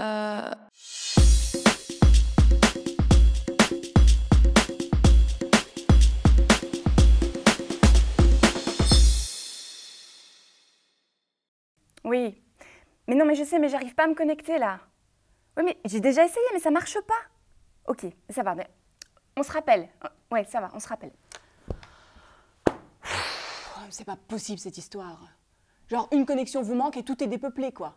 Euh, oui. Mais non, mais je sais, mais j'arrive pas à me connecter là. Oui, mais j'ai déjà essayé, mais ça marche pas. Ok, ça va, mais on se rappelle. Ouais, ça va, on se rappelle. C'est pas possible cette histoire. Genre, une connexion vous manque et tout est dépeuplé, quoi.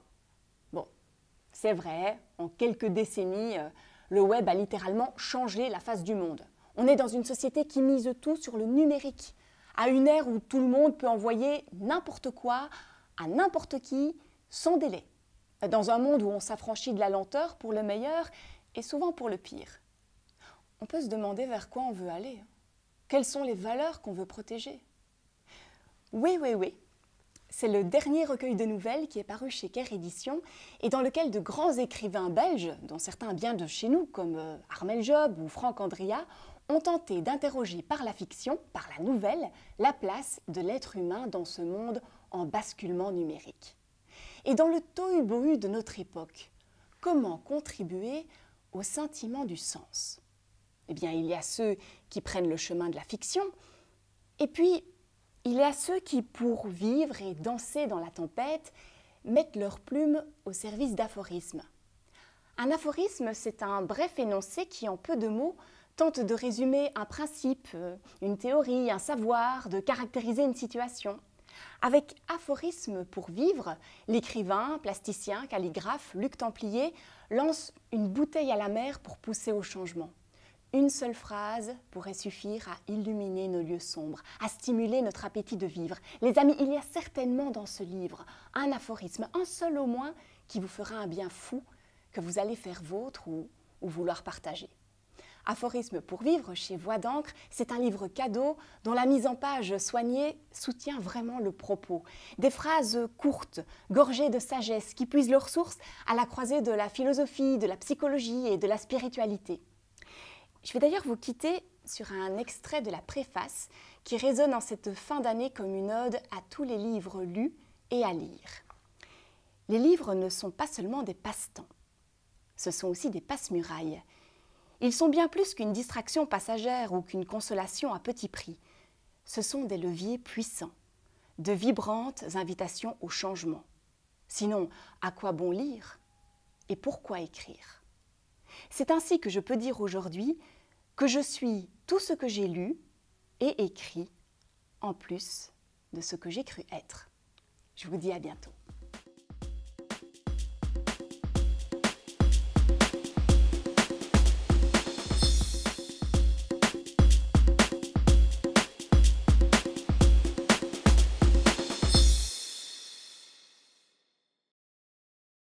C'est vrai, en quelques décennies, euh, le web a littéralement changé la face du monde. On est dans une société qui mise tout sur le numérique, à une ère où tout le monde peut envoyer n'importe quoi à n'importe qui sans délai. Dans un monde où on s'affranchit de la lenteur pour le meilleur et souvent pour le pire. On peut se demander vers quoi on veut aller. Quelles sont les valeurs qu'on veut protéger Oui, oui, oui, c'est le dernier recueil de nouvelles qui est paru chez Ker Édition et dans lequel de grands écrivains belges, dont certains bien de chez nous comme euh, Armel Job ou Franck Andria, ont tenté d'interroger par la fiction, par la nouvelle, la place de l'être humain dans ce monde en basculement numérique. Et dans le tohu-bohu de notre époque, comment contribuer au sentiment du sens Eh bien, il y a ceux qui prennent le chemin de la fiction, et puis il y a ceux qui, pour vivre et danser dans la tempête, mettent leurs plumes au service d'aphorismes. Un aphorisme, c'est un bref énoncé qui, en peu de mots, tente de résumer un principe, une théorie, un savoir, de caractériser une situation. Avec aphorisme pour vivre, l'écrivain, plasticien, calligraphe, Luc Templier lance une bouteille à la mer pour pousser au changement. Une seule phrase pourrait suffire à illuminer nos lieux sombres, à stimuler notre appétit de vivre. Les amis, il y a certainement dans ce livre un aphorisme, un seul au moins, qui vous fera un bien fou que vous allez faire vôtre ou, vouloir partager. Aphorisme pour vivre chez Voix d'encre, c'est un livre cadeau dont la mise en page soignée soutient vraiment le propos. Des phrases courtes, gorgées de sagesse, qui puisent leurs sources à la croisée de la philosophie, de la psychologie et de la spiritualité. Je vais d'ailleurs vous quitter sur un extrait de la préface qui résonne en cette fin d'année comme une ode à tous les livres lus et à lire. Les livres ne sont pas seulement des passe-temps, ce sont aussi des passe-murailles. Ils sont bien plus qu'une distraction passagère ou qu'une consolation à petit prix. Ce sont des leviers puissants, de vibrantes invitations au changement. Sinon, à quoi bon lire et pourquoi écrire C'est ainsi que je peux dire aujourd'hui que je suis tout ce que j'ai lu et écrit, en plus de ce que j'ai cru être. Je vous dis à bientôt.